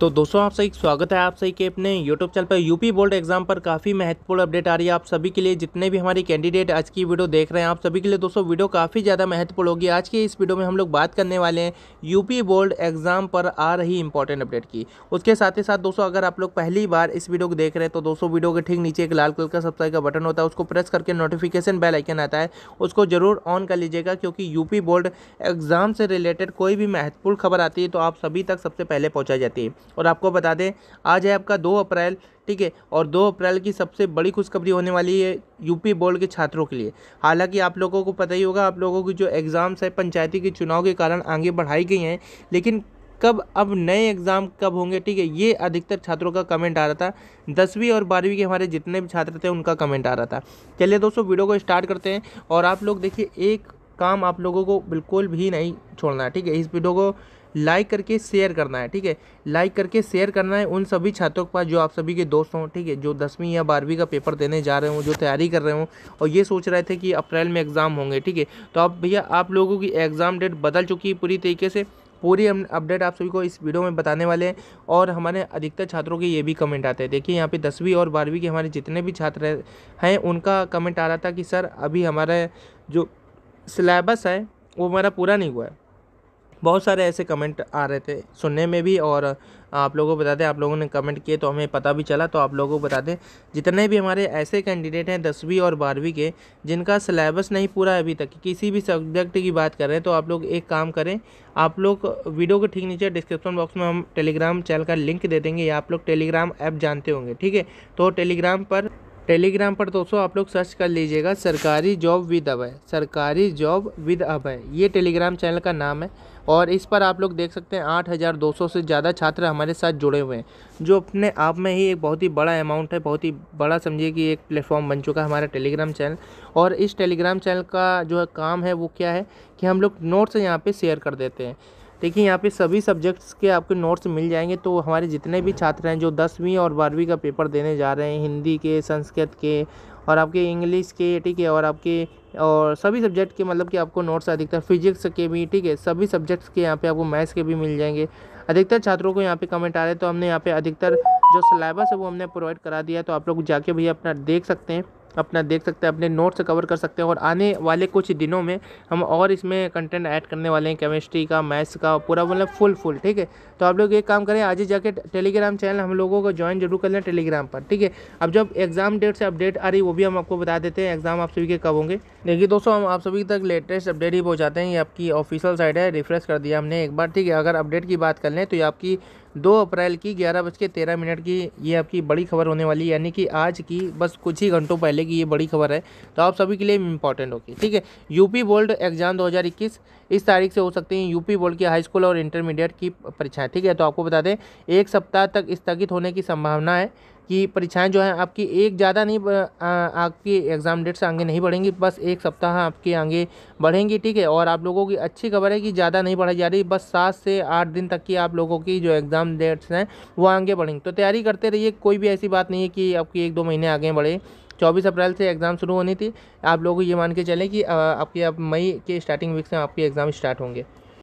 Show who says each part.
Speaker 1: तो दोस्तों आप सभी स्वागत है आप सभी के अपने यूट्यूब चैनल पर यूपी बोर्ड एग्जाम पर काफ़ी महत्वपूर्ण अपडेट आ रही है आप सभी के लिए जितने भी हमारे कैंडिडेट आज की वीडियो देख रहे हैं आप सभी के लिए दोस्तों वीडियो काफ़ी ज़्यादा महत्वपूर्ण होगी आज की इस वीडियो में हम लोग बात करने वाले हैं यूपी बोर्ड एग्जाम पर आ रही इंपॉर्टेंट अपडेट की उसके साथ ही साथ दोस्तों अगर आप लोग पहली बार इस वीडियो को देख रहे हैं तो दोस्तों वीडियो के ठीक नीचे एक लाल कलर का सब्सक्राइब का बटन होता है उसको प्रेस करके नोटिफिकेशन बेल आइकन आता है उसको जरूर ऑन कर लीजिएगा क्योंकि यूपी बोर्ड एग्जाम से रिलेटेड कोई भी महत्वपूर्ण खबर आती है तो आप सभी तक सबसे पहले पहुँचा जाती है और आपको बता दें आज है आपका दो अप्रैल ठीक है और दो अप्रैल की सबसे बड़ी खुशखबरी होने वाली है यूपी बोर्ड के छात्रों के लिए हालांकि आप लोगों को पता ही होगा आप लोगों की जो एग्ज़ाम्स है पंचायती के चुनाव के कारण आगे बढ़ाई गई हैं लेकिन कब अब नए एग्ज़ाम कब होंगे ठीक है ये अधिकतर छात्रों का कमेंट आ रहा था दसवीं और बारहवीं के हमारे जितने भी छात्र थे उनका कमेंट आ रहा था चलिए दोस्तों वीडियो को स्टार्ट करते हैं और आप लोग देखिए एक काम आप लोगों को बिल्कुल भी नहीं छोड़ना ठीक है इस वीडियो को लाइक करके शेयर करना है ठीक है लाइक करके शेयर करना है उन सभी छात्रों के पास जो आप सभी के दोस्त हों ठीक है जो दसवीं या बारहवीं का पेपर देने जा रहे हों जो तैयारी कर रहे हों और ये सोच रहे थे कि अप्रैल में एग्ज़ाम होंगे ठीक है तो अब भैया आप लोगों की एग्ज़ाम डेट बदल चुकी है पूरी तरीके से पूरी अपडेट आप सभी को इस वीडियो में बताने वाले हैं और हमारे अधिकतर छात्रों के ये भी कमेंट आते हैं देखिए यहाँ पे दसवीं और बारहवीं के हमारे जितने भी छात्र हैं उनका कमेंट आ रहा था कि सर अभी हमारा जो सिलेबस है वो हमारा पूरा नहीं हुआ है बहुत सारे ऐसे कमेंट आ रहे थे सुनने में भी और आप लोगों को बता दें आप लोगों ने कमेंट किए तो हमें पता भी चला तो आप लोगों को बता दें जितने भी हमारे ऐसे कैंडिडेट हैं दसवीं और बारहवीं के जिनका सिलेबस नहीं पूरा है अभी तक किसी भी सब्जेक्ट की बात कर रहे हैं तो आप लोग एक काम करें आप लोग वीडियो के ठीक नीचे डिस्क्रिप्शन बॉक्स में हम टेलीग्राम चैनल का लिंक दे देंगे या आप लोग टेलीग्राम ऐप जानते होंगे ठीक है तो टेलीग्राम पर टेलीग्राम पर दोस्तों आप लोग सर्च कर लीजिएगा सरकारी जॉब विद अभय सरकारी जॉब विद अभय ये टेलीग्राम चैनल का नाम है और इस पर आप लोग देख सकते हैं आठ हज़ार दो सौ से ज़्यादा छात्र हमारे साथ जुड़े हुए हैं जो अपने आप में ही एक बहुत ही बड़ा अमाउंट है बहुत ही बड़ा समझिए कि एक प्लेटफॉर्म बन चुका है हमारा टेलीग्राम चैनल और इस टेलीग्राम चैनल का जो है काम है वो क्या है कि हम लोग नोट्स यहाँ पर शेयर कर देते हैं देखिए यहाँ पे सभी सब्जेक्ट्स के आपके नोट्स मिल जाएंगे तो हमारे जितने भी छात्र हैं जो दसवीं और बारहवीं का पेपर देने जा रहे हैं हिंदी के संस्कृत के और आपके इंग्लिश के ठीक है और आपके और सभी सब्जेक्ट के मतलब कि आपको नोट्स अधिकतर फिजिक्स के भी ठीक है सभी सब्जेक्ट्स के यहाँ पे आपको मैथ्स के भी मिल जाएंगे अधिकतर छात्रों को यहाँ पे कमेंट आ रहे हैं तो हमने यहाँ पे अधिकतर जो सिलेबस है वो हमने प्रोवाइड करा दिया तो आप लोग जाके भी अपना देख सकते हैं अपना देख सकते हैं अपने नोट्स कवर कर सकते हैं और आने वाले कुछ दिनों में हम और इसमें कंटेंट ऐड करने वाले हैं केमिस्ट्री का मैथ्स का पूरा मतलब फुल फुल ठीक है तो आप लोग एक काम करें आज ही जाके टेलीग्राम चैनल हम लोगों को ज्वाइन जरूर कर लें टेलीग्राम पर ठीक है अब जब एग्ज़ाम डेट से अपडेट आ रही वो भी हम आपको बता देते हैं एग्ज़ाम आप सभी के कब होंगे देखिए दोस्तों हम आप सभी तक लेटेस्ट अपडेट ही पहुँचाते हैं ये आपकी ऑफिशियल साइट है रिफ्रेश कर दिया हमने एक बार ठीक है अगर अपडेट की बात कर लें तो ये आपकी दो अप्रैल की ग्यारह बज के तेरह मिनट की ये आपकी बड़ी खबर होने वाली है यानी कि आज की बस कुछ ही घंटों पहले पहले की ये बड़ी खबर है तो आप सभी के लिए इंपॉर्टेंट होगी ठीक है यूपी बोल्ड एग्जाम 2021 इस तारीख से हो सकती हैं यूपी बोल्ड की हाई स्कूल और इंटरमीडिएट की परीक्षाएं ठीक है तो आपको बता दें एक सप्ताह तक स्थगित होने की संभावना है कि परीक्षाएं जो हैं आपकी एक ज़्यादा नहीं आपकी एग्ज़ाम डेट्स आगे नहीं बढ़ेंगी बस एक सप्ताह आपके आगे बढ़ेंगी ठीक है और आप लोगों की अच्छी खबर है कि ज़्यादा नहीं बढ़ाई जा रही बस सात से आठ दिन तक की आप लोगों की जो एग्ज़ाम डेट्स हैं वो आगे बढ़ेंगी तो तैयारी करते रहिए कोई भी ऐसी बात नहीं है कि आपकी एक दो महीने आगे बढ़े चौबीस अप्रैल से एग्ज़ाम शुरू होनी थी आप लोगों को ये मान के चलें कि आपके अब मई के स्टार्टिंग वीक से आपके एग्ज़ाम स्टार्ट होंगे